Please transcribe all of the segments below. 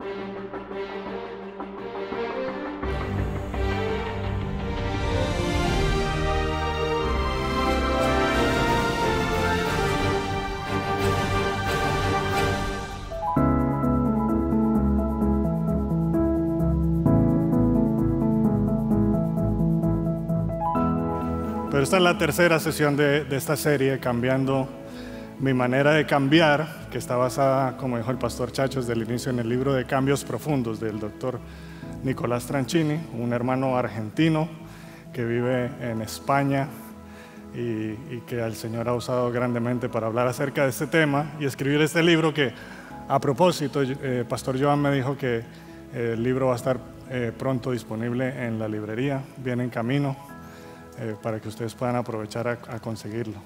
Pero esta es la tercera sesión de, de esta serie, cambiando mi manera de cambiar, que está basada, como dijo el pastor Chacho desde el inicio, en el libro de Cambios Profundos del doctor Nicolás Tranchini, un hermano argentino que vive en España y, que el Señor ha usado grandemente para hablar acerca de este tema y escribir este libro que, a propósito, el eh, Pastor Joan me dijo que eh, el libro va a estar eh, pronto disponible en la librería, viene en camino, para que ustedes puedan aprovechar a, a conseguirlo.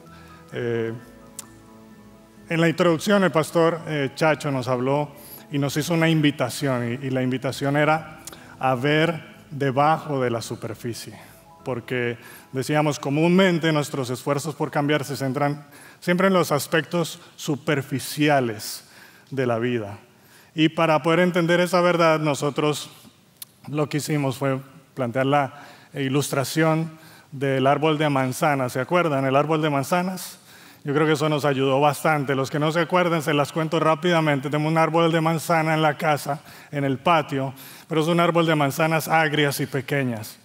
En la introducción el pastor eh, Chacho nos habló y nos hizo una invitación y, la invitación era a ver debajo de la superficie, porque decíamos comúnmente nuestros esfuerzos por cambiar se centran siempre en los aspectos superficiales de la vida. Y para poder entender esa verdad, nosotros lo que hicimos fue plantear la ilustración del árbol de manzanas, ¿se acuerdan? El árbol de manzanas yo creo que eso nos ayudó bastante. Los que no se acuerden se las cuento rápidamente. Tenemos un árbol de manzana en la casa, en el patio, pero es un árbol de manzanas agrias y pequeñas.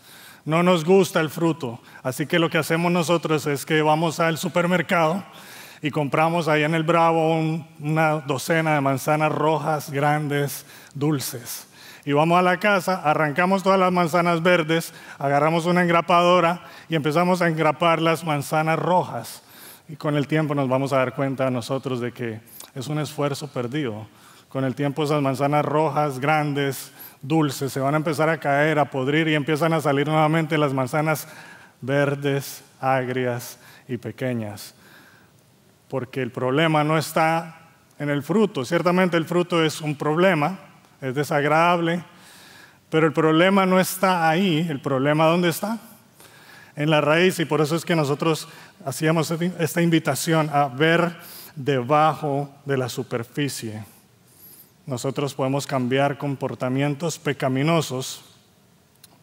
No nos gusta el fruto, así que lo que hacemos nosotros es que vamos al supermercado y compramos ahí en el Bravo una docena de manzanas rojas, grandes, dulces. Y vamos a la casa, arrancamos todas las manzanas verdes, agarramos una engrapadora y empezamos a engrapar las manzanas rojas y con el tiempo nos vamos a dar cuenta nosotros de que es un esfuerzo perdido. Con el tiempo esas manzanas rojas, grandes, dulces, se van a empezar a caer, a podrir y empiezan a salir nuevamente las manzanas verdes, agrias y pequeñas. Porque el problema no está en el fruto. Ciertamente el fruto es un problema, es desagradable, pero el problema no está ahí, el problema dónde está? En la raíz y por eso es que nosotros hacíamos este esta invitación a ver debajo de la superficie. Nosotros podemos cambiar comportamientos pecaminosos,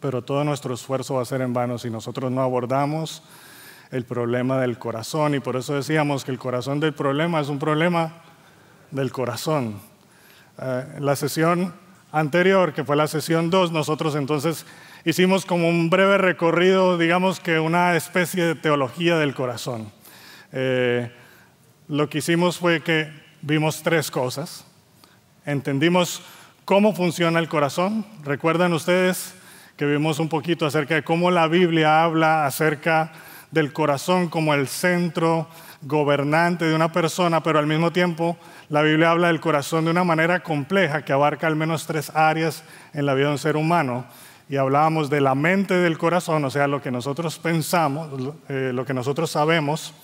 pero todo nuestro esfuerzo va a ser en vano si nosotros no abordamos el problema del corazón. Y por eso decíamos que el corazón del problema es un problema del corazón. Eh, la sesión anterior, que fue la sesión 2, nosotros entonces hicimos como un breve recorrido, digamos que una especie de teología del corazón. Eh, lo que hicimos fue que vimos tres cosas. Entendimos cómo funciona el corazón. ¿Recuerdan ustedes que vimos un poquito acerca de cómo la Biblia habla acerca del corazón como el centro gobernante de una persona, pero al mismo tiempo la Biblia habla del corazón de una manera compleja que abarca al menos tres áreas en la vida de un ser humano y hablábamos de la mente del corazón, o sea, lo que nosotros pensamos, eh, lo que nosotros sabemos,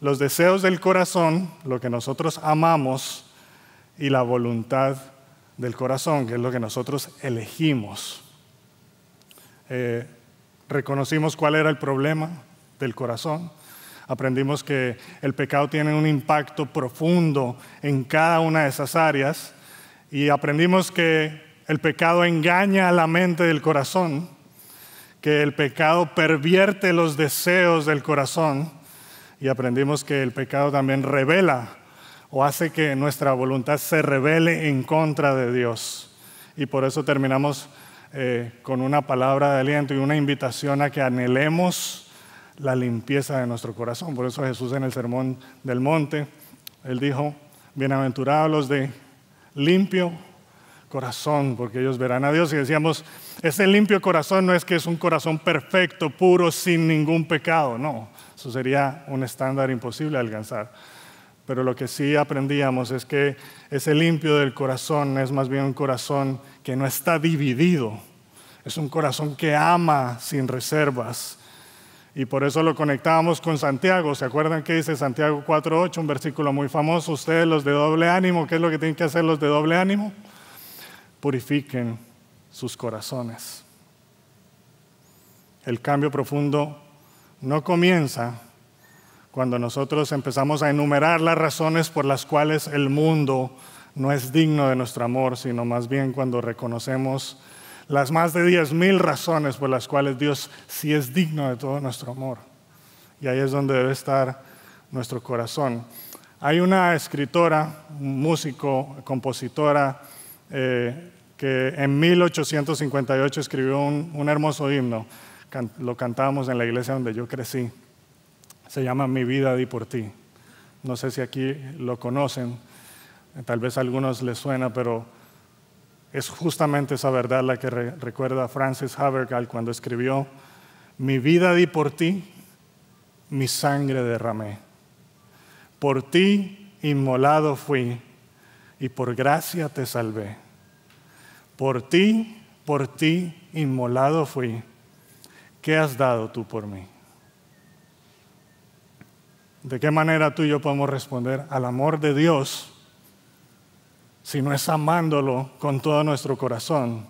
los deseos del corazón, lo que nosotros amamos y la voluntad del corazón, que es lo que nosotros elegimos. Eh, reconocimos cuál era el problema del corazón, aprendimos que el pecado tiene un impacto profundo en cada una de esas áreas y aprendimos que el pecado engaña a la mente del corazón, que el pecado pervierte los deseos del corazón y aprendimos que el pecado también revela o hace que nuestra voluntad se revele en contra de Dios. Y por eso terminamos eh, con una palabra de aliento y una invitación a que anhelemos la limpieza de nuestro corazón. Por eso Jesús en el Sermón del Monte, él dijo, bienaventurados los de limpio corazón, porque ellos verán a Dios. Y decíamos, ese limpio corazón no es que es un corazón perfecto, puro, sin ningún pecado, no. Eso sería un estándar imposible de alcanzar. Pero lo que sí aprendíamos es que ese limpio del corazón es más bien un corazón que no está dividido, es un corazón que ama sin reservas. Y por eso lo conectábamos con Santiago. ¿Se acuerdan qué dice Santiago 4.8, un versículo muy famoso? Ustedes los de doble ánimo, ¿qué es lo que tienen que hacer los de doble ánimo? purifiquen sus corazones. El cambio profundo no comienza cuando nosotros empezamos a enumerar las razones por las cuales el mundo no es digno de nuestro amor, sino más bien cuando reconocemos las más de 10.000 razones por las cuales Dios sí es digno de todo nuestro amor. Y ahí es donde debe estar nuestro corazón. Hay una escritora, músico, compositora, eh, que en 1858 escribió un, hermoso himno, lo cantábamos en la iglesia donde yo crecí, se llama Mi vida di por ti. No sé si aquí lo conocen, tal vez a algunos les suena, pero es justamente esa verdad la que recuerda Francis Havergal cuando escribió, Mi vida di por ti, mi sangre derramé. Por ti inmolado fui y por gracia te salvé. Por ti, por ti inmolado fui. ¿Qué has dado tú por mí? ¿De qué manera tú y yo podemos responder al amor de Dios si no es amándolo con todo nuestro corazón?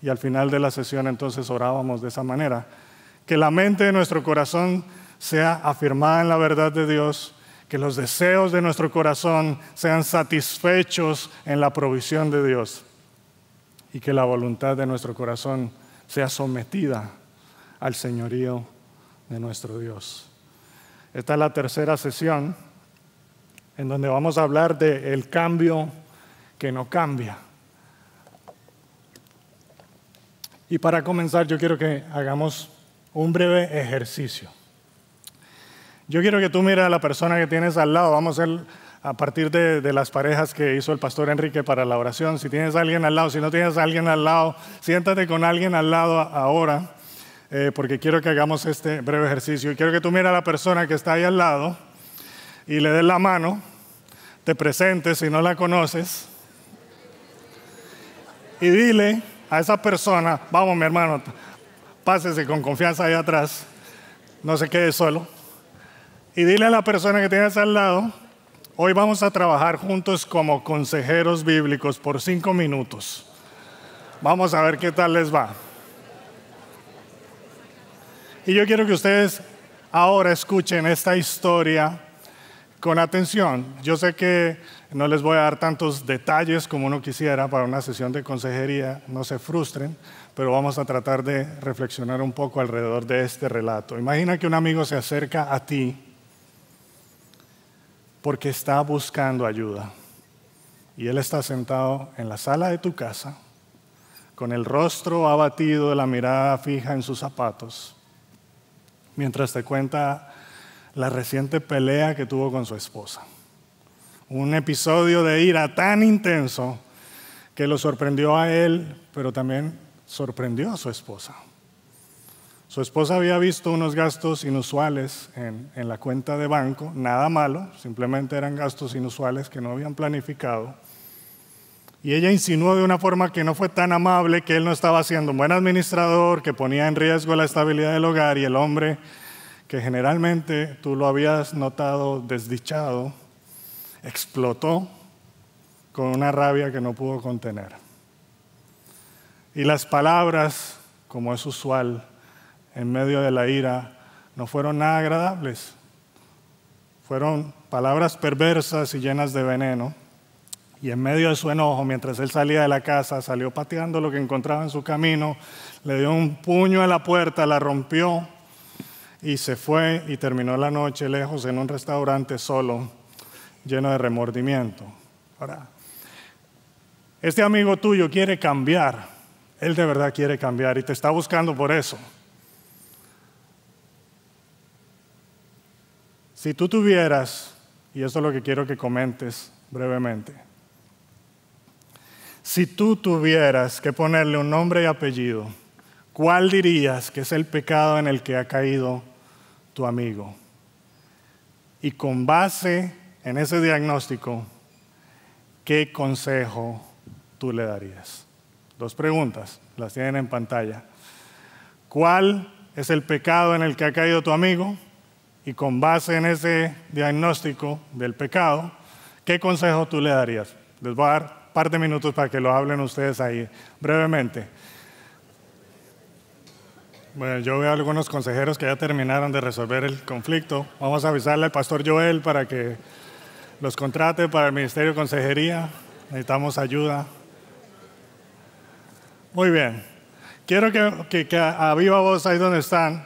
Y al final de la sesión entonces orábamos de esa manera. Que la mente de nuestro corazón sea afirmada en la verdad de Dios, que los deseos de nuestro corazón sean satisfechos en la provisión de Dios y que la voluntad de nuestro corazón sea sometida al señorío de nuestro Dios. Esta es la tercera sesión en donde vamos a hablar de el cambio que no cambia. Y para comenzar yo quiero que hagamos un breve ejercicio. Yo quiero que tú mires a la persona que tienes al lado. Vamos a hacer a partir de, las parejas que hizo el pastor Enrique para la oración. Si tienes a alguien al lado, si no tienes a alguien al lado, siéntate con alguien al lado ahora, eh, porque quiero que hagamos este breve ejercicio. Y quiero que tú mires a la persona que está ahí al lado y le des la mano, te presentes si no la conoces, y dile a esa persona, vamos mi hermano, pásese con confianza ahí atrás, no se quede solo. Y dile a la persona que tienes al lado, Hoy vamos a trabajar juntos como consejeros bíblicos por cinco minutos. Vamos a ver qué tal les va. Y yo quiero que ustedes ahora escuchen esta historia con atención. Yo sé que no les voy a dar tantos detalles como uno quisiera para una sesión de consejería, no se frustren, pero vamos a tratar de reflexionar un poco alrededor de este relato. Imagina que un amigo se acerca a ti porque está buscando ayuda. Y Él está sentado en la sala de tu casa, con el rostro abatido, la mirada fija en sus zapatos, mientras te cuenta la reciente pelea que tuvo con su esposa. Un episodio de ira tan intenso que lo sorprendió a él, pero también sorprendió a su esposa. Su esposa había visto unos gastos inusuales en, la cuenta de banco, nada malo, simplemente eran gastos inusuales que no habían planificado. Y ella insinuó de una forma que no fue tan amable que él no estaba siendo un buen administrador, que ponía en riesgo la estabilidad del hogar y el hombre, que generalmente tú lo habías notado desdichado, explotó con una rabia que no pudo contener. Y las palabras, como es usual, en medio de la ira no fueron nada agradables. Fueron palabras perversas y llenas de veneno. Y en medio de su enojo, mientras él salía de la casa, salió pateando lo que encontraba en su camino, le dio un puño a la puerta, la rompió y se fue y terminó la noche lejos en un restaurante solo, lleno de remordimiento. Ahora, este amigo tuyo quiere cambiar, él de verdad quiere cambiar y te está buscando por eso. Si tú tuvieras, y eso es lo que quiero que comentes brevemente, si tú tuvieras que ponerle un nombre y apellido, ¿cuál dirías que es el pecado en el que ha caído tu amigo? Y con base en ese diagnóstico, ¿qué consejo tú le darías? Dos preguntas, las tienen en pantalla. ¿Cuál es el pecado en el que ha caído tu amigo? y con base en ese diagnóstico del pecado, ¿qué consejo tú le darías? Les voy a dar un par de minutos para que lo hablen ustedes ahí brevemente. Bueno, yo veo algunos consejeros que ya terminaron de resolver el conflicto. Vamos a avisarle al pastor Joel para que los contrate para el Ministerio de Consejería. Necesitamos ayuda. Muy bien. Quiero que a viva voz ahí donde están,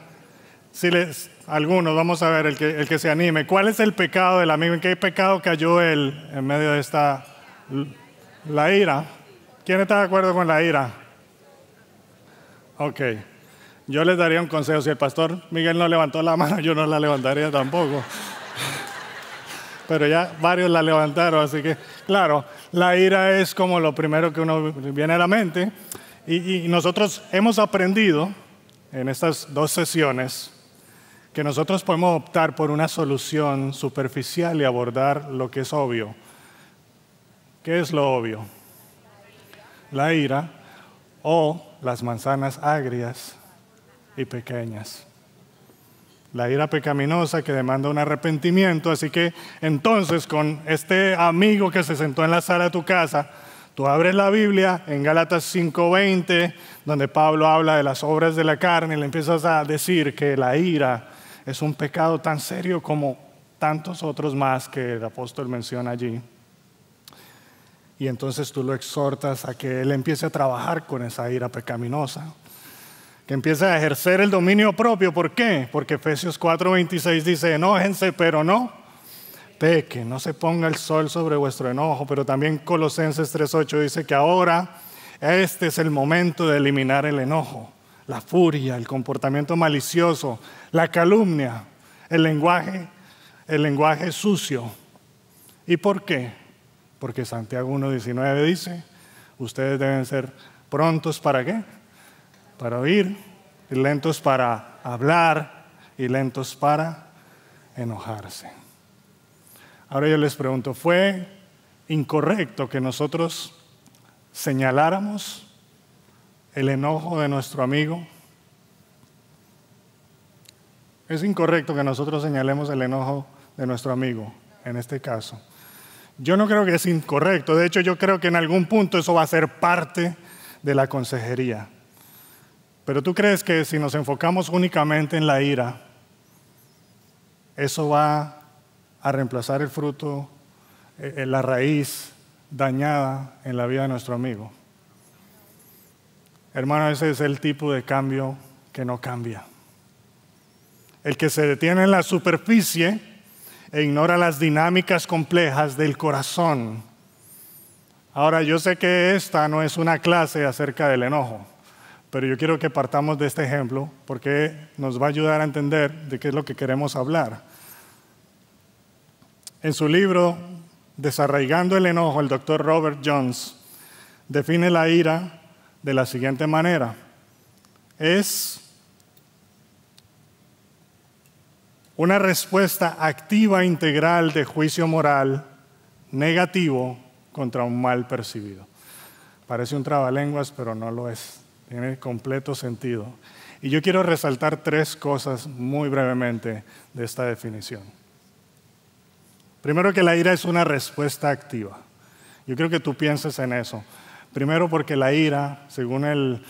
si les, algunos, vamos a ver, el que, se anime. ¿Cuál es el pecado del amigo? ¿En qué pecado cayó él en medio de esta... La ira. ¿Quién está de acuerdo con la ira? Ok. Yo les daría un consejo. Si el pastor Miguel no levantó la mano, yo no la levantaría tampoco. Pero ya varios la levantaron, así que, claro, la ira es como lo primero que uno viene a la mente. y nosotros hemos aprendido en estas dos sesiones que nosotros podemos optar por una solución superficial y abordar lo que es obvio. ¿Qué es lo obvio? La ira o las manzanas agrias y pequeñas. La ira pecaminosa que demanda un arrepentimiento, así que entonces con este amigo que se sentó en la sala de tu casa, Tú abres la Biblia en Gálatas 5:20, donde Pablo habla de las obras de la carne y le empiezas a decir que la ira, es un pecado tan serio como tantos otros más que el apóstol menciona allí. Y entonces tú lo exhortas a que él empiece a trabajar con esa ira pecaminosa, que empiece a ejercer el dominio propio. ¿Por qué? Porque Efesios 4:26 dice, enójense, pero no peque, no se ponga el sol sobre vuestro enojo, pero también Colosenses 3:8 dice que ahora este es el momento de eliminar el enojo la furia, el comportamiento malicioso, la calumnia, el lenguaje, el lenguaje sucio. ¿Y por qué? Porque Santiago 1.19 dice, ustedes deben ser prontos para qué? Para oír, y lentos para hablar, y lentos para enojarse. Ahora yo les pregunto, ¿fue incorrecto que nosotros señaláramos el enojo de nuestro amigo. Es incorrecto que nosotros señalemos el enojo de nuestro amigo en este caso. Yo no creo que es incorrecto, de hecho yo creo que en algún punto eso va a ser parte de la consejería. Pero tú crees que si nos enfocamos únicamente en la ira, eso va a reemplazar el fruto, eh, eh, la raíz dañada en la vida de nuestro amigo. Hermano, ese es el tipo de cambio que no cambia. El que se detiene en la superficie e ignora las dinámicas complejas del corazón. Ahora, yo sé que esta no es una clase acerca del enojo, pero yo quiero que partamos de este ejemplo porque nos va a ayudar a entender de qué es lo que queremos hablar. En su libro, Desarraigando el enojo, el doctor Robert Jones define la ira de la siguiente manera. Es una respuesta activa e integral de juicio moral negativo contra un mal percibido. Parece un trabalenguas, pero no lo es. Tiene completo sentido. Y yo quiero resaltar tres cosas muy brevemente de esta definición. Primero que la ira es una respuesta activa. Yo creo que tú pienses en eso. Primero porque la ira, según el,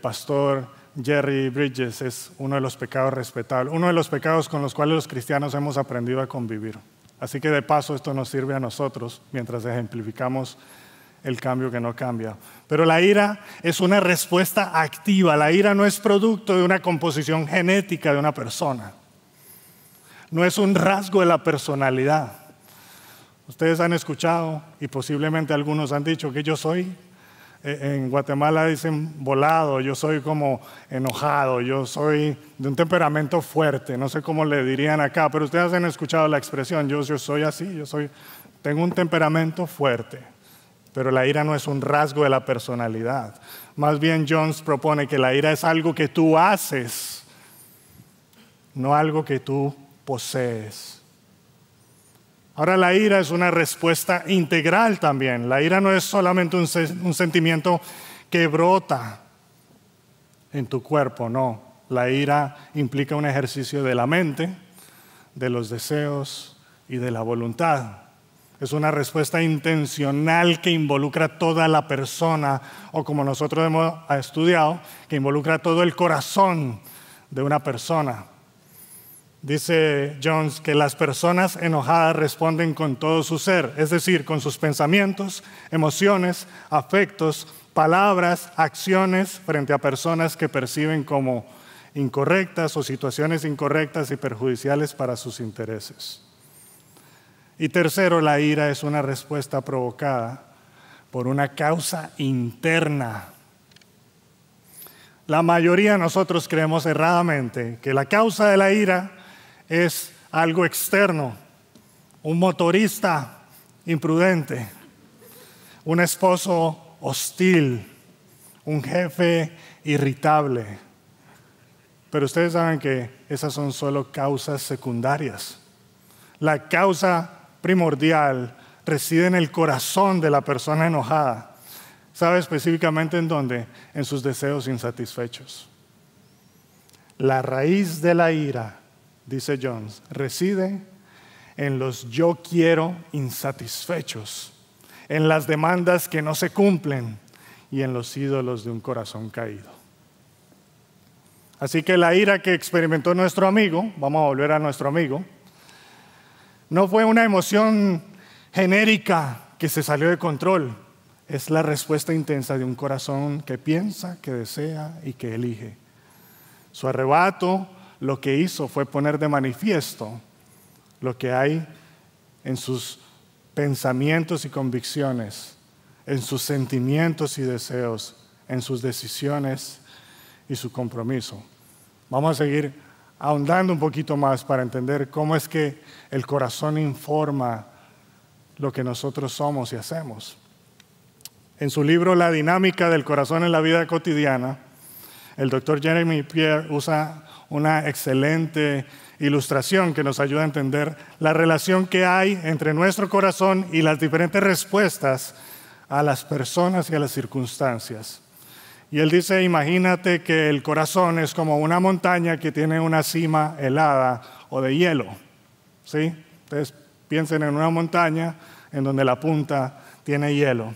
pastor Jerry Bridges, es uno de los pecados respetables, uno de los pecados con los cuales los cristianos hemos aprendido a convivir. Así que de paso esto nos sirve a nosotros mientras ejemplificamos el cambio que no cambia. Pero la ira es una respuesta activa. La ira no es producto de una composición genética de una persona. No es un rasgo de la personalidad. Ustedes han escuchado y posiblemente algunos han dicho que yo soy eh, en Guatemala dicen volado, yo soy como enojado, yo soy de un temperamento fuerte, no sé cómo le dirían acá, pero ustedes han escuchado la expresión, yo, soy así, yo soy, tengo un temperamento fuerte, pero la ira no es un rasgo de la personalidad. Más bien Jones propone que la ira es algo que tú haces, no algo que tú posees. Ahora la ira es una respuesta integral también. La ira no es solamente un, sentimiento que brota en tu cuerpo, no. La ira implica un ejercicio de la mente, de los deseos y de la voluntad. Es una respuesta intencional que involucra toda la persona, o como nosotros hemos estudiado, que involucra todo el corazón de una persona. Dice Jones que las personas enojadas responden con todo su ser, es decir, con sus pensamientos, emociones, afectos, palabras, acciones frente a personas que perciben como incorrectas o situaciones incorrectas y perjudiciales para sus intereses. Y tercero, la ira es una respuesta provocada por una causa interna la mayoría de nosotros creemos erradamente que la causa de la ira es algo externo, un motorista imprudente, un esposo hostil, un jefe irritable. Pero ustedes saben que esas son solo causas secundarias. La causa primordial reside en el corazón de la persona enojada. ¿Sabe específicamente en dónde? En sus deseos insatisfechos. La raíz de la ira dice Jones, reside en los yo quiero insatisfechos, en las demandas que no se cumplen y en los ídolos de un corazón caído. Así que la ira que experimentó nuestro amigo, vamos a volver a nuestro amigo, no fue una emoción genérica que se salió de control, es la respuesta intensa de un corazón que piensa, que desea y que elige. Su arrebato lo que hizo fue poner de manifiesto lo que hay en sus pensamientos y convicciones, en sus sentimientos y deseos, en sus decisiones y su compromiso. Vamos a seguir ahondando un poquito más para entender cómo es que el corazón informa lo que nosotros somos y hacemos. En su libro La dinámica del corazón en la vida cotidiana, el doctor Jeremy Pierre usa una excelente ilustración que nos ayuda a entender la relación que hay entre nuestro corazón y las diferentes respuestas a las personas y a las circunstancias. Y él dice, imagínate que el corazón es como una montaña que tiene una cima helada o de hielo. ¿Sí? entonces piensen en una montaña en donde la punta tiene hielo.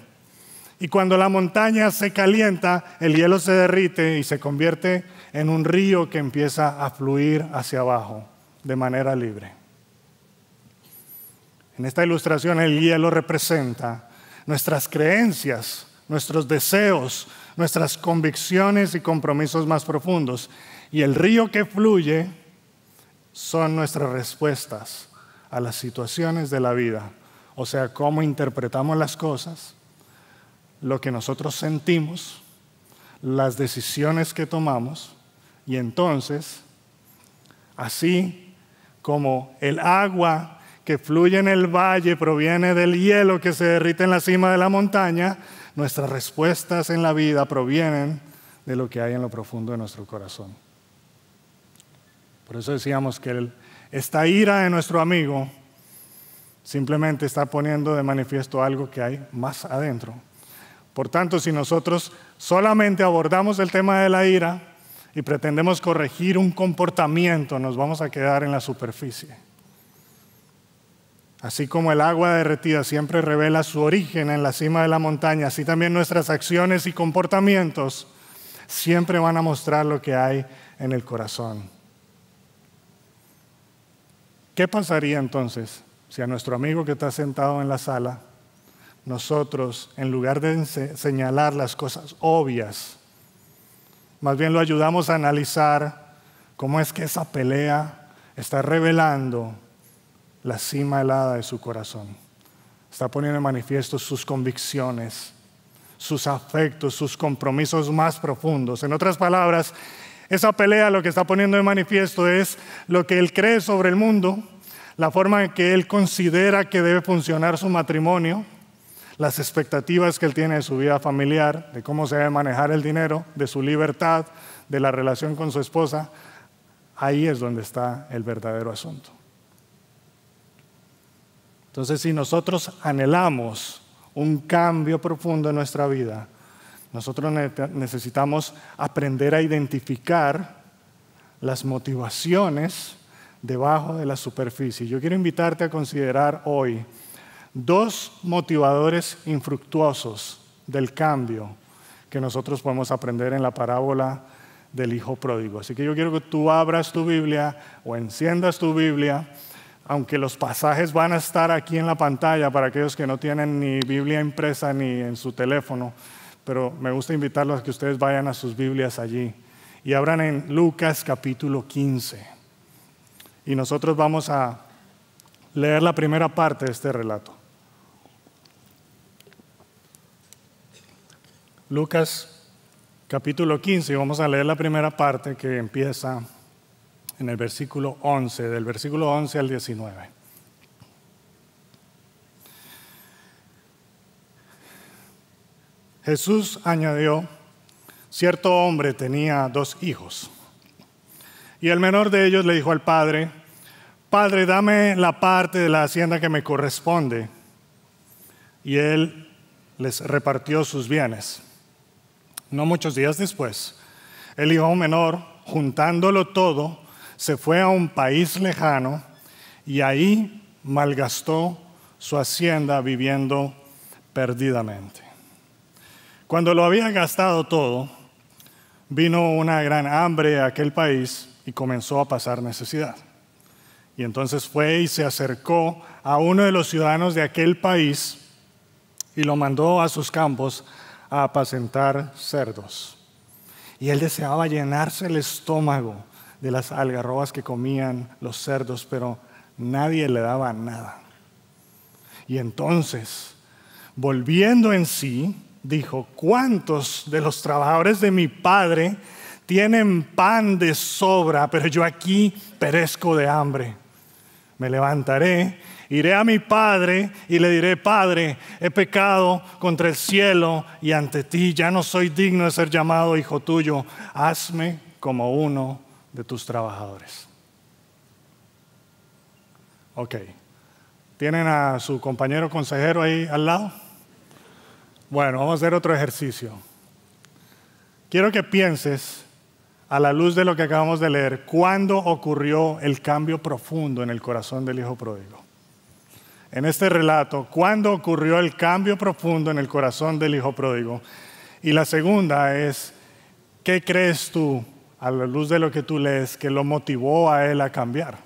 Y cuando la montaña se calienta, el hielo se derrite y se convierte en en un río que empieza a fluir hacia abajo de manera libre. En esta ilustración el hielo representa nuestras creencias, nuestros deseos, nuestras convicciones y compromisos más profundos. Y el río que fluye son nuestras respuestas a las situaciones de la vida. O sea, cómo interpretamos las cosas, lo que nosotros sentimos, las decisiones que tomamos y entonces, así como el agua que fluye en el valle proviene del hielo que se derrite en la cima de la montaña, nuestras respuestas en la vida provienen de lo que hay en lo profundo de nuestro corazón. Por eso decíamos que esta ira de nuestro amigo simplemente está poniendo de manifiesto algo que hay más adentro. Por tanto, si nosotros solamente abordamos el tema de la ira, y pretendemos corregir un comportamiento, nos vamos a quedar en la superficie. Así como el agua derretida siempre revela su origen en la cima de la montaña, así también nuestras acciones y comportamientos siempre van a mostrar lo que hay en el corazón. ¿Qué pasaría entonces si a nuestro amigo que está sentado en la sala, nosotros, en lugar de señalar las cosas obvias, más bien lo ayudamos a analizar cómo es que esa pelea está revelando la cima helada de su corazón. Está poniendo en manifiesto sus convicciones, sus afectos, sus compromisos más profundos. En otras palabras, esa pelea lo que está poniendo en manifiesto es lo que él cree sobre el mundo, la forma en que él considera que debe funcionar su matrimonio, las expectativas que él tiene de su vida familiar, de cómo se debe manejar el dinero, de su libertad, de la relación con su esposa, ahí es donde está el verdadero asunto. Entonces, si nosotros anhelamos un cambio profundo en nuestra vida, nosotros necesitamos aprender a identificar las motivaciones debajo de la superficie. Yo quiero invitarte a considerar hoy Dos motivadores infructuosos del cambio que nosotros podemos aprender en la parábola del Hijo Pródigo. Así que yo quiero que tú abras tu Biblia o enciendas tu Biblia, aunque los pasajes van a estar aquí en la pantalla para aquellos que no tienen ni Biblia impresa ni en su teléfono, pero me gusta invitarlos a que ustedes vayan a sus Biblias allí y abran en Lucas capítulo 15. Y nosotros vamos a leer la primera parte de este relato. Lucas capítulo 15, vamos a leer la primera parte que empieza en el versículo 11, del versículo 11 al 19. Jesús añadió, cierto hombre tenía dos hijos, y el menor de ellos le dijo al padre, Padre, dame la parte de la hacienda que me corresponde. Y él les repartió sus bienes no muchos días después, el hijo menor, juntándolo todo, se fue a un país lejano y ahí malgastó su hacienda viviendo perdidamente. Cuando lo había gastado todo, vino una gran hambre a aquel país y comenzó a pasar necesidad. Y entonces fue y se acercó a uno de los ciudadanos de aquel país y lo mandó a sus campos a apacentar cerdos. Y él deseaba llenarse el estómago de las algarrobas que comían los cerdos, pero nadie le daba nada. Y entonces, volviendo en sí, dijo, ¿cuántos de los trabajadores de mi padre tienen pan de sobra, pero yo aquí perezco de hambre? Me levantaré Iré a mi padre y le diré, Padre, he pecado contra el cielo y ante ti, ya no soy digno de ser llamado hijo tuyo, hazme como uno de tus trabajadores. Ok, ¿tienen a su compañero consejero ahí al lado? Bueno, vamos a hacer otro ejercicio. Quiero que pienses a la luz de lo que acabamos de leer, ¿cuándo ocurrió el cambio profundo en el corazón del Hijo Pródigo? en este relato cuándo ocurrió el cambio profundo en el corazón del hijo pródigo. Y la segunda es, ¿qué crees tú a la luz de lo que tú lees que lo motivó a él a cambiar?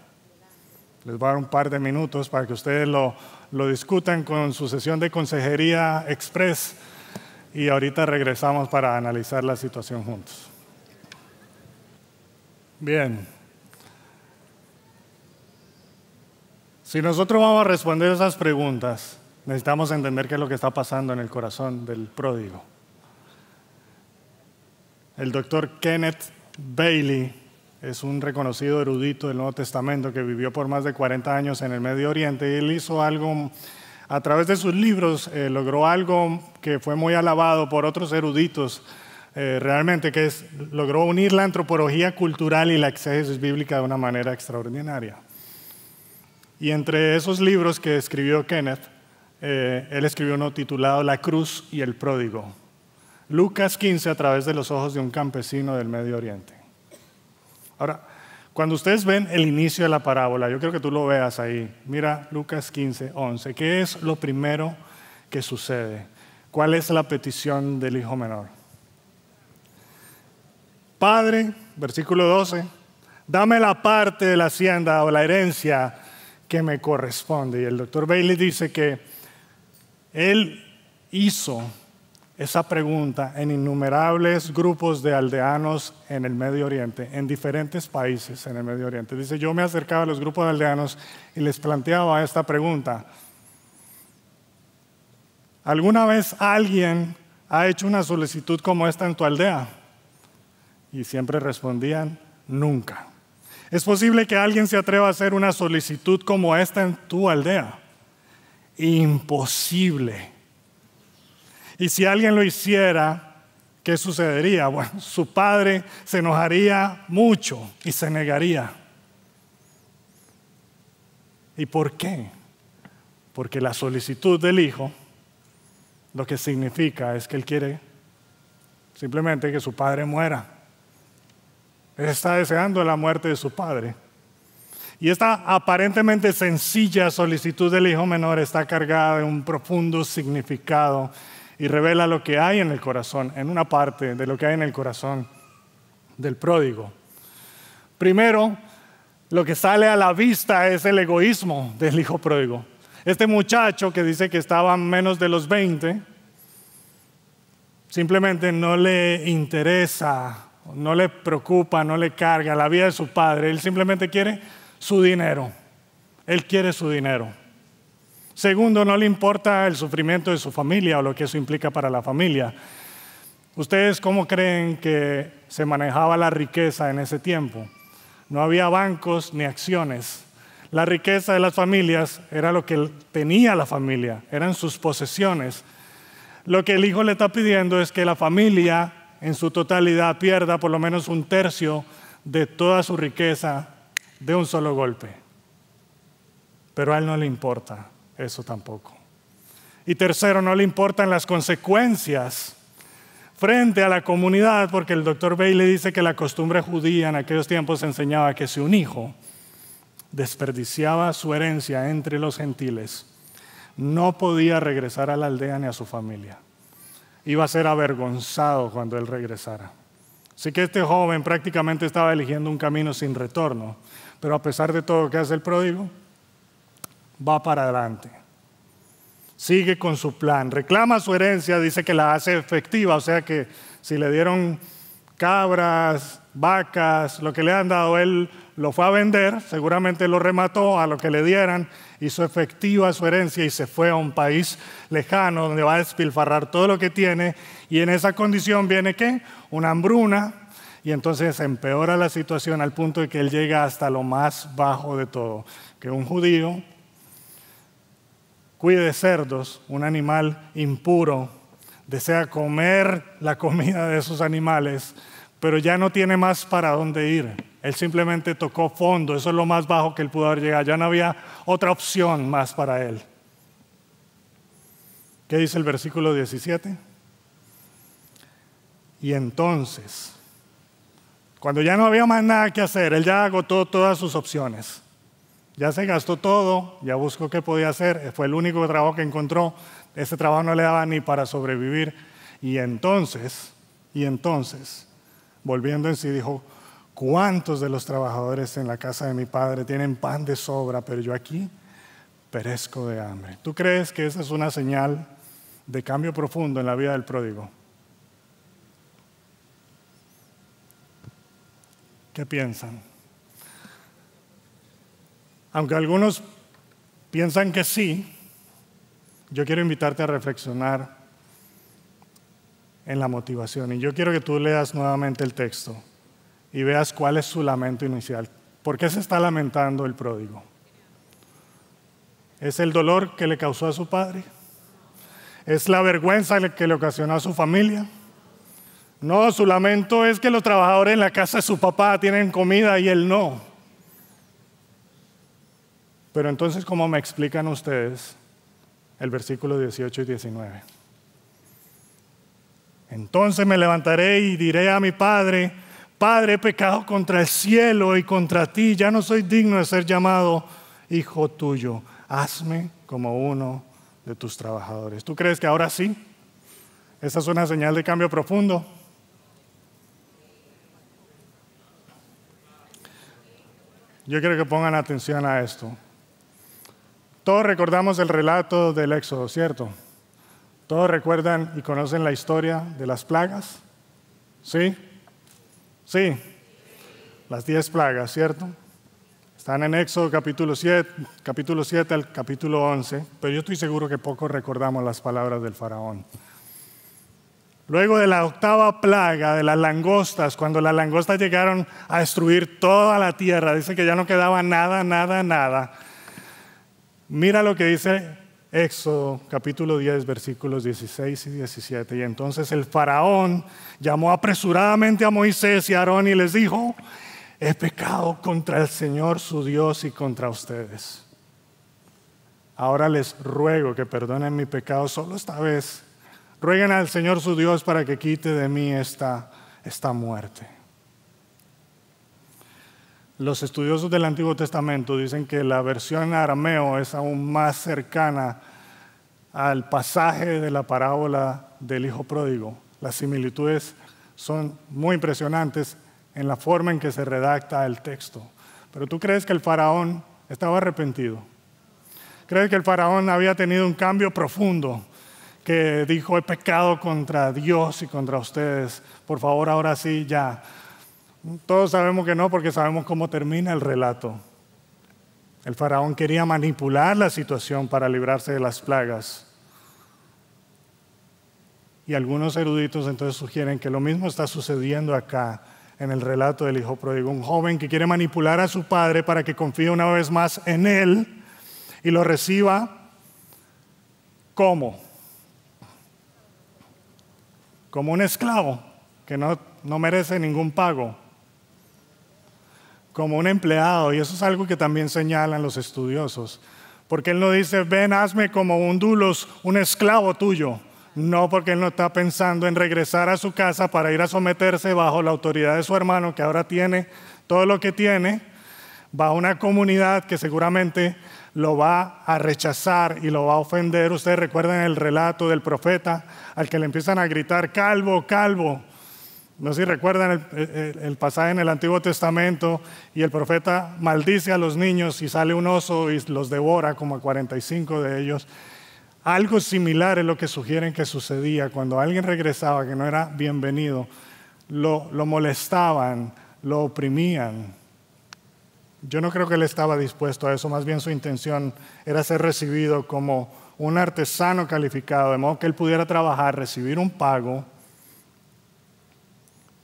Les voy a dar un par de minutos para que ustedes lo, lo discutan con su sesión de consejería express y ahorita regresamos para analizar la situación juntos. Bien. Si nosotros vamos a responder esas preguntas, necesitamos entender qué es lo que está pasando en el corazón del pródigo. El doctor Kenneth Bailey es un reconocido erudito del Nuevo Testamento que vivió por más de 40 años en el Medio Oriente y él hizo algo, a través de sus libros, eh, logró algo que fue muy alabado por otros eruditos eh, realmente, que es, logró unir la antropología cultural y la exégesis bíblica de una manera extraordinaria. Y entre esos libros que escribió Kenneth, eh, él escribió uno titulado La cruz y el pródigo. Lucas 15 a través de los ojos de un campesino del Medio Oriente. Ahora, cuando ustedes ven el inicio de la parábola, yo creo que tú lo veas ahí. Mira Lucas 15, 11. ¿Qué es lo primero que sucede? ¿Cuál es la petición del hijo menor? Padre, versículo 12, dame la parte de la hacienda o la herencia que me corresponde. Y el doctor Bailey dice que él hizo esa pregunta en innumerables grupos de aldeanos en el Medio Oriente, en diferentes países en el Medio Oriente. Dice, yo me acercaba a los grupos de aldeanos y les planteaba esta pregunta. ¿Alguna vez alguien ha hecho una solicitud como esta en tu aldea? Y siempre respondían, nunca. Es posible que alguien se atreva a hacer una solicitud como esta en tu aldea. Imposible. Y si alguien lo hiciera, ¿qué sucedería? Bueno, su padre se enojaría mucho y se negaría. ¿Y por qué? Porque la solicitud del hijo lo que significa es que él quiere simplemente que su padre muera. Está deseando la muerte de su padre. Y esta aparentemente sencilla solicitud del hijo menor está cargada de un profundo significado y revela lo que hay en el corazón, en una parte de lo que hay en el corazón del pródigo. Primero, lo que sale a la vista es el egoísmo del hijo pródigo. Este muchacho que dice que estaba menos de los 20, simplemente no le interesa no le preocupa, no le carga la vida de su padre. Él simplemente quiere su dinero. Él quiere su dinero. Segundo, no le importa el sufrimiento de su familia o lo que eso implica para la familia. ¿Ustedes cómo creen que se manejaba la riqueza en ese tiempo? No había bancos ni acciones. La riqueza de las familias era lo que tenía la familia, eran sus posesiones. Lo que el hijo le está pidiendo es que la familia en su totalidad pierda por lo menos un tercio de toda su riqueza de un solo golpe. Pero a él no le importa eso tampoco. Y tercero, no le importan las consecuencias frente a la comunidad, porque el doctor Bailey dice que la costumbre judía en aquellos tiempos enseñaba que si un hijo desperdiciaba su herencia entre los gentiles, no podía regresar a la aldea ni a su familia iba a ser avergonzado cuando él regresara. Así que este joven prácticamente estaba eligiendo un camino sin retorno, pero a pesar de todo que hace el pródigo, va para adelante. Sigue con su plan, reclama su herencia, dice que la hace efectiva, o sea que si le dieron cabras, vacas, lo que le han dado, él lo fue a vender, seguramente lo remató a lo que le dieran, hizo efectiva su herencia y se fue a un país lejano donde va a despilfarrar todo lo que tiene y en esa condición viene qué? Una hambruna y entonces empeora la situación al punto de que él llega hasta lo más bajo de todo, que un judío cuide cerdos, un animal impuro, desea comer la comida de esos animales, pero ya no tiene más para dónde ir él simplemente tocó fondo, eso es lo más bajo que él pudo haber llegado, ya no había otra opción más para él. ¿Qué dice el versículo 17? Y entonces, cuando ya no había más nada que hacer, él ya agotó todas sus opciones. Ya se gastó todo, ya buscó qué podía hacer, fue el único trabajo que encontró, ese trabajo no le daba ni para sobrevivir. Y entonces, y entonces, volviendo en sí, dijo, ¿Cuántos de los trabajadores en la casa de mi padre tienen pan de sobra, pero yo aquí perezco de hambre? ¿Tú crees que esa es una señal de cambio profundo en la vida del pródigo? ¿Qué piensan? Aunque algunos piensan que sí, yo quiero invitarte a reflexionar en la motivación y yo quiero que tú leas nuevamente el texto y veas cuál es su lamento inicial. ¿Por qué se está lamentando el pródigo? ¿Es el dolor que le causó a su padre? ¿Es la vergüenza que le ocasionó a su familia? No, su lamento es que los trabajadores en la casa de su papá tienen comida y él no. Pero entonces, ¿cómo me explican ustedes el versículo 18 y 19? Entonces me levantaré y diré a mi padre, Padre, he pecado contra el cielo y contra ti, ya no soy digno de ser llamado hijo tuyo. Hazme como uno de tus trabajadores. ¿Tú crees que ahora sí? Esa es una señal de cambio profundo. Yo quiero que pongan atención a esto. Todos recordamos el relato del Éxodo, ¿cierto? Todos recuerdan y conocen la historia de las plagas, ¿sí? Sí, las diez plagas, ¿cierto? Están en Éxodo capítulo 7, capítulo al capítulo 11, pero yo estoy seguro que poco recordamos las palabras del faraón. Luego de la octava plaga de las langostas, cuando las langostas llegaron a destruir toda la tierra, dice que ya no quedaba nada, nada, nada. Mira lo que dice Éxodo capítulo 10 versículos 16 y 17. Y entonces el faraón llamó apresuradamente a Moisés y a Aarón y les dijo, he pecado contra el Señor su Dios y contra ustedes. Ahora les ruego que perdonen mi pecado solo esta vez. Rueguen al Señor su Dios para que quite de mí esta, esta muerte. Los estudiosos del Antiguo Testamento dicen que la versión arameo es aún más cercana al pasaje de la parábola del Hijo Pródigo. Las similitudes son muy impresionantes en la forma en que se redacta el texto. Pero tú crees que el faraón estaba arrepentido. Crees que el faraón había tenido un cambio profundo, que dijo, he pecado contra Dios y contra ustedes. Por favor, ahora sí, ya, todos sabemos que no porque sabemos cómo termina el relato. El faraón quería manipular la situación para librarse de las plagas. Y algunos eruditos entonces sugieren que lo mismo está sucediendo acá en el relato del hijo pródigo, un joven que quiere manipular a su padre para que confíe una vez más en él y lo reciba como como un esclavo que no merece ningún pago como un empleado, y eso es algo que también señalan los estudiosos, porque él no dice, ven, hazme como un dulos, un esclavo tuyo, no porque él no está pensando en regresar a su casa para ir a someterse bajo la autoridad de su hermano, que ahora tiene todo lo que tiene, bajo una comunidad que seguramente lo va a rechazar y lo va a ofender. Ustedes recuerdan el relato del profeta al que le empiezan a gritar, calvo, calvo. No sé si recuerdan el, pasaje en el Antiguo Testamento y el profeta maldice a los niños y sale un oso y los devora como a 45 de ellos. Algo similar es lo que sugieren que sucedía cuando alguien regresaba que no era bienvenido. lo molestaban, lo oprimían. Yo no creo que él estaba dispuesto a eso, más bien su intención era ser recibido como un artesano calificado, de modo que él pudiera trabajar, recibir un pago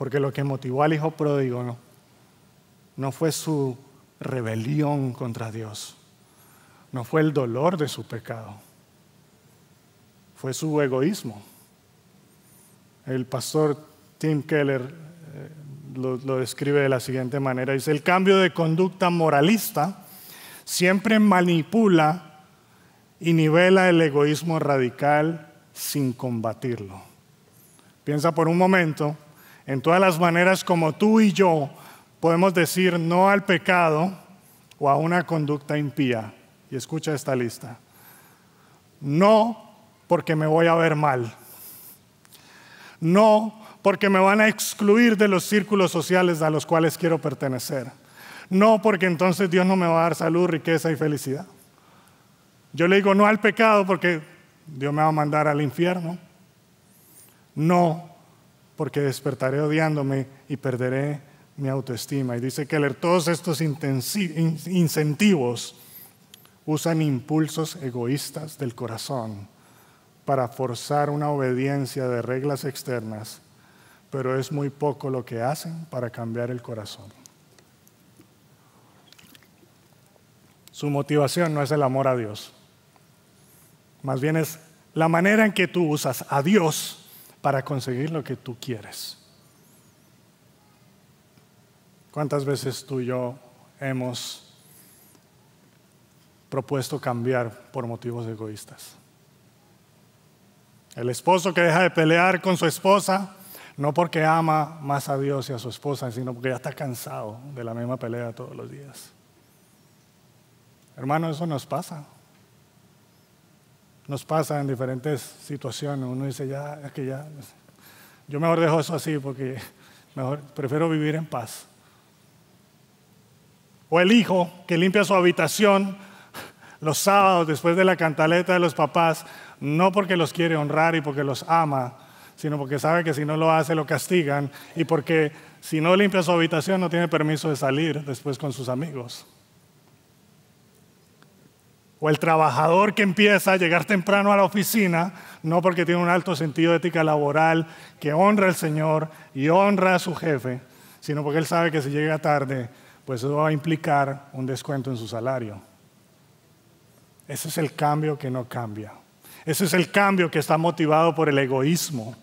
porque lo que motivó al hijo pródigo no, fue su rebelión contra Dios, no fue el dolor de su pecado, fue su egoísmo. El pastor Tim Keller eh, lo, lo describe de la siguiente manera. Dice, el cambio de conducta moralista siempre manipula y nivela el egoísmo radical sin combatirlo. Piensa por un momento en todas las maneras como tú y yo podemos decir no al pecado o a una conducta impía. Y escucha esta lista. No porque me voy a ver mal. No porque me van a excluir de los círculos sociales a los cuales quiero pertenecer. No porque entonces Dios no me va a dar salud, riqueza y felicidad. Yo le digo no al pecado porque Dios me va a mandar al infierno. No porque despertaré odiándome y perderé mi autoestima. Y dice Keller, todos estos incentivos usan impulsos egoístas del corazón para forzar una obediencia de reglas externas, pero es muy poco lo que hacen para cambiar el corazón. Su motivación no es el amor a Dios, más bien es la manera en que tú usas a Dios para conseguir lo que tú quieres. ¿Cuántas veces tú y yo hemos propuesto cambiar por motivos egoístas? El esposo que deja de pelear con su esposa, no porque ama más a Dios y a su esposa, sino porque ya está cansado de la misma pelea todos los días. Hermano, eso nos pasa nos pasa en diferentes situaciones. Uno dice, ya, que ya, yo mejor dejo eso así porque mejor, prefiero vivir en paz. O el hijo que limpia su habitación los sábados después de la cantaleta de los papás, no porque los quiere honrar y porque los ama, sino porque sabe que si no lo hace lo castigan y porque si no limpia su habitación no tiene permiso de salir después con sus amigos o el trabajador que empieza a llegar temprano a la oficina, no porque tiene un alto sentido de ética laboral, que honra al Señor y honra a su jefe, sino porque él sabe que si llega tarde, pues eso va a implicar un descuento en su salario. Ese es el cambio que no cambia. Ese es el cambio que está motivado por el egoísmo.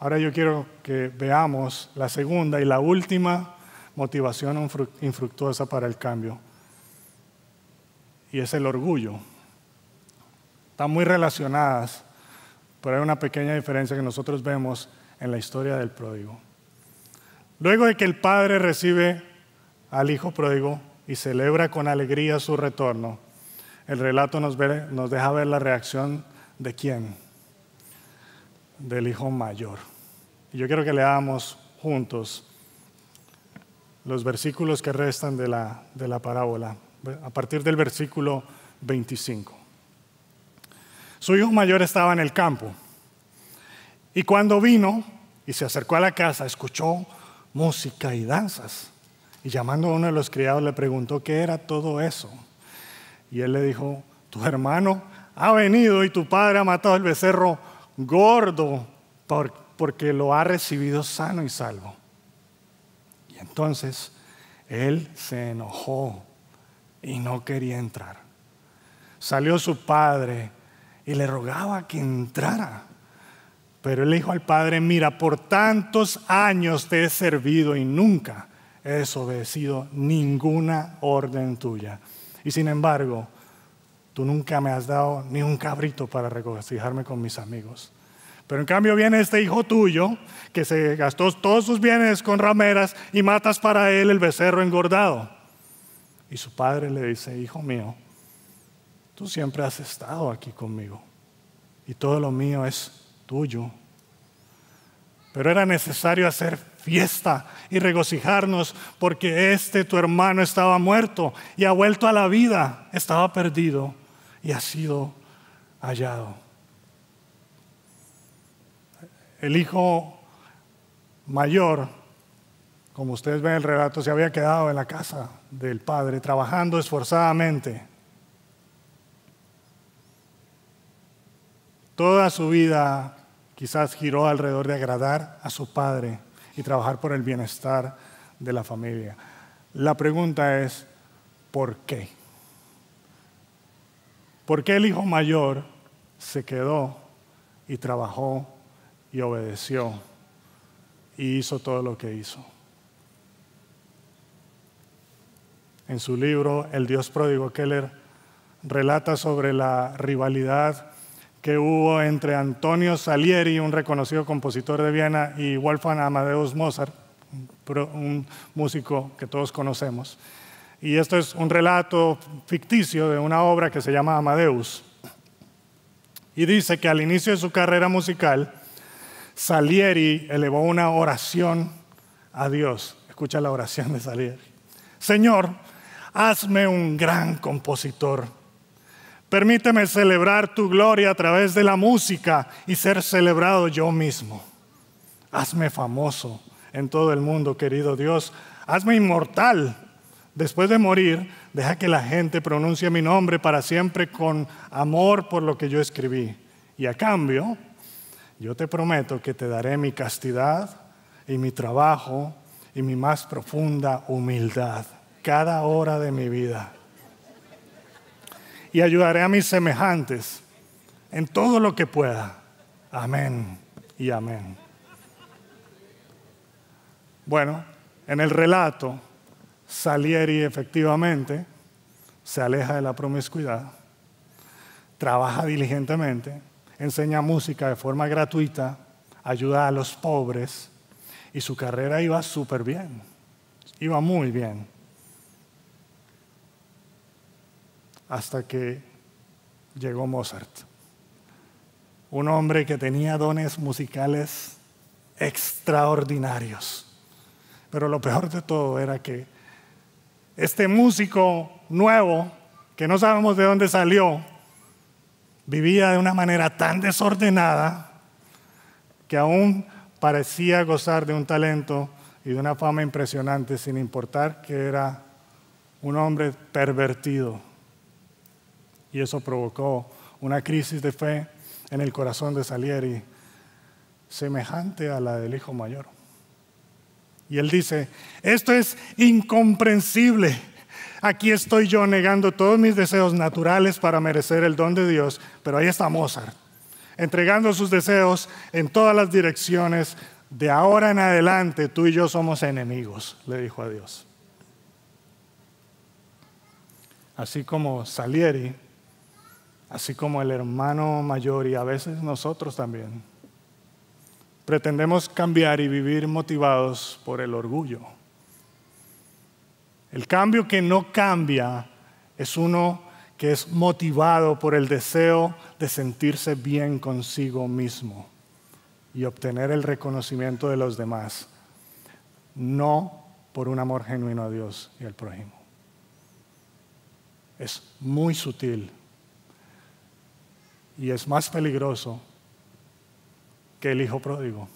Ahora yo quiero que veamos la segunda y la última motivación infructuosa para el cambio y es el orgullo. Están muy relacionadas, pero hay una pequeña diferencia que nosotros vemos en la historia del pródigo. Luego de que el padre recibe al hijo pródigo y celebra con alegría su retorno, el relato nos, nos deja ver la reacción de quién? Del hijo mayor. Y yo quiero que leamos juntos los versículos que restan de la, de la parábola a partir del versículo 25. Su hijo mayor estaba en el campo y cuando vino y se acercó a la casa, escuchó música y danzas. Y llamando a uno de los criados le preguntó qué era todo eso. Y él le dijo, tu hermano ha venido y tu padre ha matado el becerro gordo porque lo ha recibido sano y salvo. Y entonces él se enojó y no quería entrar. Salió su padre y le rogaba que entrara. Pero él dijo al padre, mira, por tantos años te he servido y nunca he desobedecido ninguna orden tuya. Y sin embargo, tú nunca me has dado ni un cabrito para regocijarme con mis amigos. Pero en cambio viene este hijo tuyo que se gastó todos sus bienes con rameras y matas para él el becerro engordado. Y su padre le dice, hijo mío, tú siempre has estado aquí conmigo y todo lo mío es tuyo. Pero era necesario hacer fiesta y regocijarnos porque este tu hermano estaba muerto y ha vuelto a la vida, estaba perdido y ha sido hallado. El hijo mayor como ustedes ven el relato, se había quedado en la casa del padre trabajando esforzadamente. Toda su vida quizás giró alrededor de agradar a su padre y trabajar por el bienestar de la familia. La pregunta es, ¿por qué? ¿Por qué el hijo mayor se quedó y trabajó y obedeció y hizo todo lo que hizo? en su libro El Dios Pródigo Keller, relata sobre la rivalidad que hubo entre Antonio Salieri, un reconocido compositor de Viena, y Wolfgang Amadeus Mozart, un músico que todos conocemos. Y esto es un relato ficticio de una obra que se llama Amadeus. Y dice que al inicio de su carrera musical, Salieri elevó una oración a Dios. Escucha la oración de Salieri. Señor, hazme un gran compositor. Permíteme celebrar tu gloria a través de la música y ser celebrado yo mismo. Hazme famoso en todo el mundo, querido Dios. Hazme inmortal. Después de morir, deja que la gente pronuncie mi nombre para siempre con amor por lo que yo escribí. Y a cambio, yo te prometo que te daré mi castidad y mi trabajo y mi más profunda humildad cada hora de mi vida. Y ayudaré a mis semejantes en todo lo que pueda. Amén y amén. Bueno, en el relato, Salieri efectivamente se aleja de la promiscuidad, trabaja diligentemente, enseña música de forma gratuita, ayuda a los pobres y su carrera iba súper bien, iba muy bien. hasta que llegó Mozart. Un hombre que tenía dones musicales extraordinarios. Pero lo peor de todo era que este músico nuevo, que no sabemos de dónde salió, vivía de una manera tan desordenada que aún parecía gozar de un talento y de una fama impresionante, sin importar que era un hombre pervertido y eso provocó una crisis de fe en el corazón de Salieri, semejante a la del hijo mayor. Y él dice, esto es incomprensible. Aquí estoy yo negando todos mis deseos naturales para merecer el don de Dios, pero ahí está Mozart, entregando sus deseos en todas las direcciones. De ahora en adelante tú y yo somos enemigos, le dijo a Dios. Así como Salieri así como el hermano mayor y a veces nosotros también. Pretendemos cambiar y vivir motivados por el orgullo. El cambio que no cambia es uno que es motivado por el deseo de sentirse bien consigo mismo y obtener el reconocimiento de los demás, no por un amor genuino a Dios y al prójimo. Es muy sutil y es más peligroso que el hijo pródigo.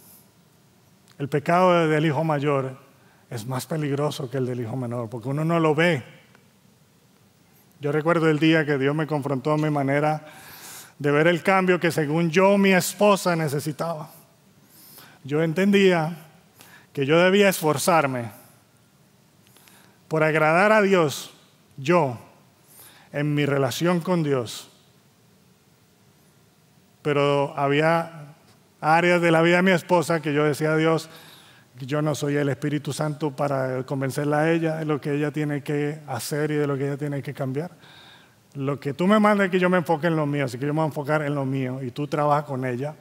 El pecado del hijo mayor es más peligroso que el del hijo menor, porque uno no lo ve. Yo recuerdo el día que Dios me confrontó a mi manera de ver el cambio que según yo mi esposa necesitaba. Yo entendía que yo debía esforzarme por agradar a Dios, yo, en mi relación con Dios pero había áreas de la vida de mi esposa que yo decía a Dios, yo no soy el Espíritu Santo para convencerla a ella de lo que ella tiene que hacer y de lo que ella tiene que cambiar. Lo que tú me mandas es que yo me enfoque en lo mío, así que yo me voy a enfocar en lo mío y tú trabajas con ella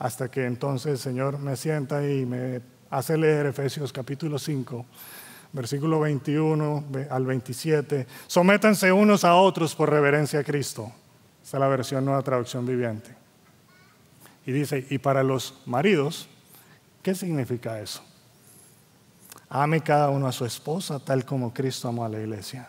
hasta que entonces el Señor me sienta y me hace leer Efesios capítulo 5, versículo 21 al 27. Sométanse unos a otros por reverencia a Cristo la versión nueva traducción viviente. Y dice, y para los maridos, ¿qué significa eso? Ame cada uno a su esposa tal como Cristo amó a la iglesia.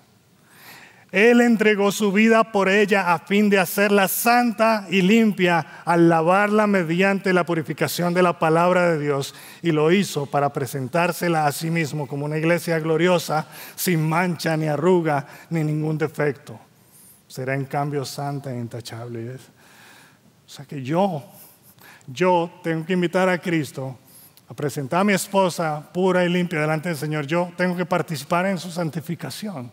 Él entregó su vida por ella a fin de hacerla santa y limpia al lavarla mediante la purificación de la palabra de Dios y lo hizo para presentársela a sí mismo como una iglesia gloriosa, sin mancha ni arruga ni ningún defecto será en cambio santa e intachable. O sea que yo, yo tengo que invitar a Cristo a presentar a mi esposa pura y limpia delante del Señor. Yo tengo que participar en su santificación.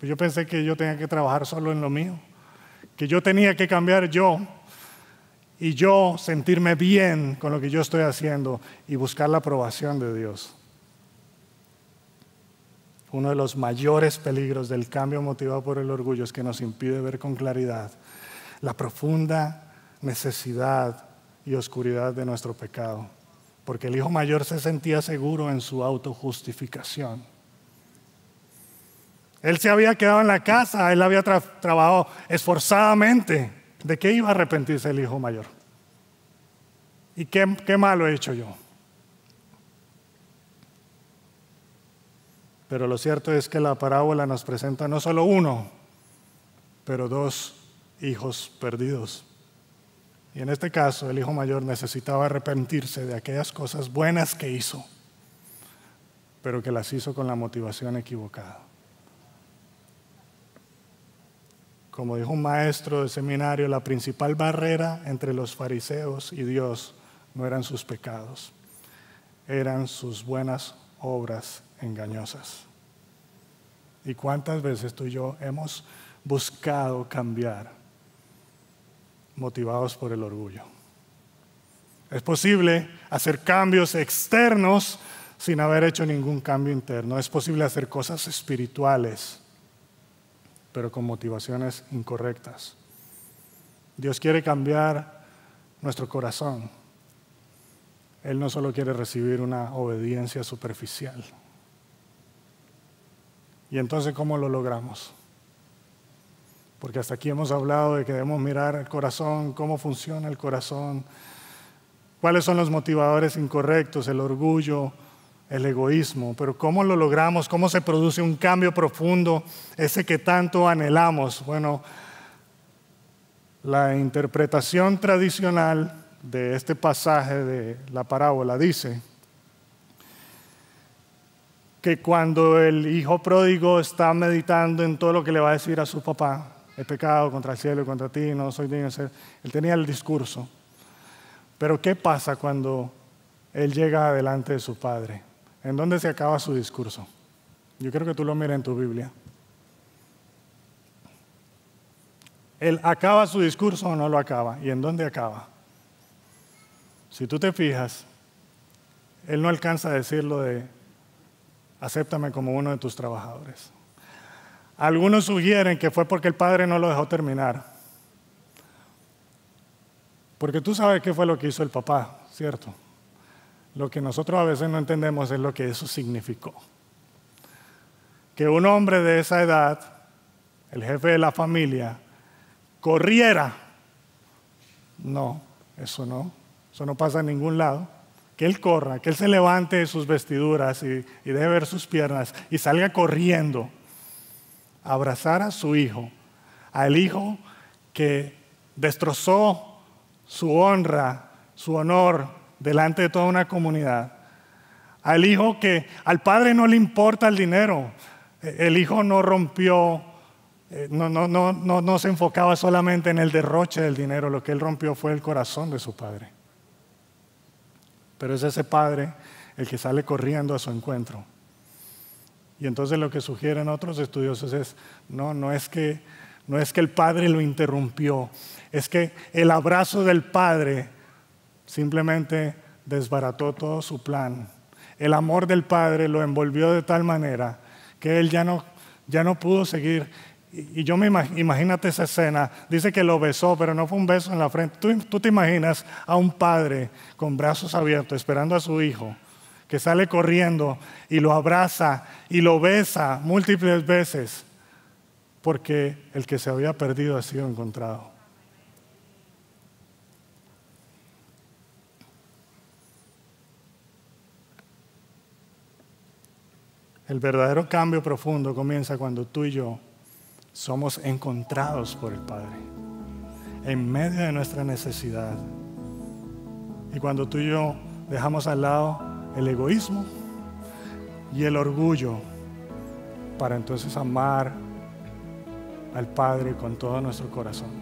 Pues yo pensé que yo tenía que trabajar solo en lo mío, que yo tenía que cambiar yo y yo sentirme bien con lo que yo estoy haciendo y buscar la aprobación de Dios uno de los mayores peligros del cambio motivado por el orgullo es que nos impide ver con claridad la profunda necesidad y oscuridad de nuestro pecado, porque el hijo mayor se sentía seguro en su autojustificación. Él se había quedado en la casa, él había trabajado esforzadamente. ¿De qué iba a arrepentirse el hijo mayor? ¿Y qué, qué malo he hecho yo? Pero lo cierto es que la parábola nos presenta no solo uno, pero dos hijos perdidos. Y en este caso el hijo mayor necesitaba arrepentirse de aquellas cosas buenas que hizo, pero que las hizo con la motivación equivocada. Como dijo un maestro de seminario, la principal barrera entre los fariseos y Dios no eran sus pecados, eran sus buenas obras engañosas. ¿Y cuántas veces tú y yo hemos buscado cambiar motivados por el orgullo? Es posible hacer cambios externos sin haber hecho ningún cambio interno. Es posible hacer cosas espirituales, pero con motivaciones incorrectas. Dios quiere cambiar nuestro corazón. Él no solo quiere recibir una obediencia superficial. Y entonces, ¿cómo lo logramos? Porque hasta aquí hemos hablado de que debemos mirar el corazón, cómo funciona el corazón, cuáles son los motivadores incorrectos, el orgullo, el egoísmo, pero ¿cómo lo logramos? ¿Cómo se produce un cambio profundo, ese que tanto anhelamos? Bueno, la interpretación tradicional de este pasaje de la parábola dice, que cuando el hijo pródigo está meditando en todo lo que le va a decir a su papá, he pecado contra el cielo y contra ti, no soy digno de ser, él tenía el discurso. Pero ¿qué pasa cuando él llega delante de su padre? ¿En dónde se acaba su discurso? Yo creo que tú lo miras en tu Biblia. ¿Él acaba su discurso o no lo acaba? ¿Y en dónde acaba? Si tú te fijas, él no alcanza a decirlo de acéptame como uno de tus trabajadores. Algunos sugieren que fue porque el padre no lo dejó terminar. Porque tú sabes qué fue lo que hizo el papá, ¿cierto? Lo que nosotros a veces no entendemos es lo que eso significó. Que un hombre de esa edad, el jefe de la familia, corriera. No, eso no, eso no pasa en ningún lado que él corra, que él se levante de sus vestiduras y, deje ver sus piernas y salga corriendo a abrazar a su hijo, al hijo que destrozó su honra, su honor delante de toda una comunidad, al hijo que al padre no le importa el dinero, eh, el hijo no rompió, eh, no, no, se enfocaba solamente en el derroche del dinero, lo que él rompió fue el corazón de su padre. Pero es ese padre el que sale corriendo a su encuentro. Y entonces lo que sugieren otros estudiosos es, no, no es que, no es que el padre lo interrumpió, es que el abrazo del padre simplemente desbarató todo su plan. El amor del padre lo envolvió de tal manera que él ya no, ya no pudo seguir y yo me imagínate esa escena. Dice que lo besó, pero no fue un beso en la frente. tú te imaginas a un padre con brazos abiertos esperando a su hijo que sale corriendo y lo abraza y lo besa múltiples veces porque el que se había perdido ha sido encontrado. El verdadero cambio profundo comienza cuando tú y yo somos encontrados por el Padre en medio de nuestra necesidad. Y cuando tú y yo dejamos al lado el egoísmo y el orgullo para entonces amar al Padre con todo nuestro corazón.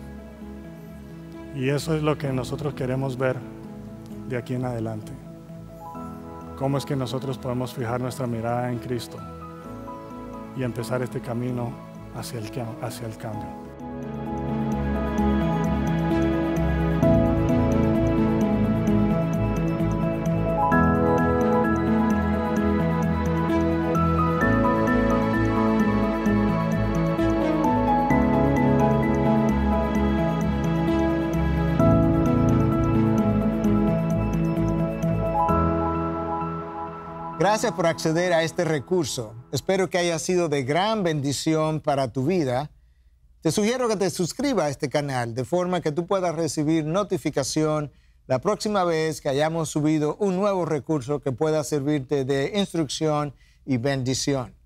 Y eso es lo que nosotros queremos ver de aquí en adelante. ¿Cómo es que nosotros podemos fijar nuestra mirada en Cristo y empezar este camino hacia el, hacia el cambio. Gracias por acceder a este recurso. Espero que haya sido de gran bendición para tu vida. Te sugiero que te suscribas a este canal de forma que tú puedas recibir notificación la próxima vez que hayamos subido un nuevo recurso que pueda servirte de instrucción y bendición.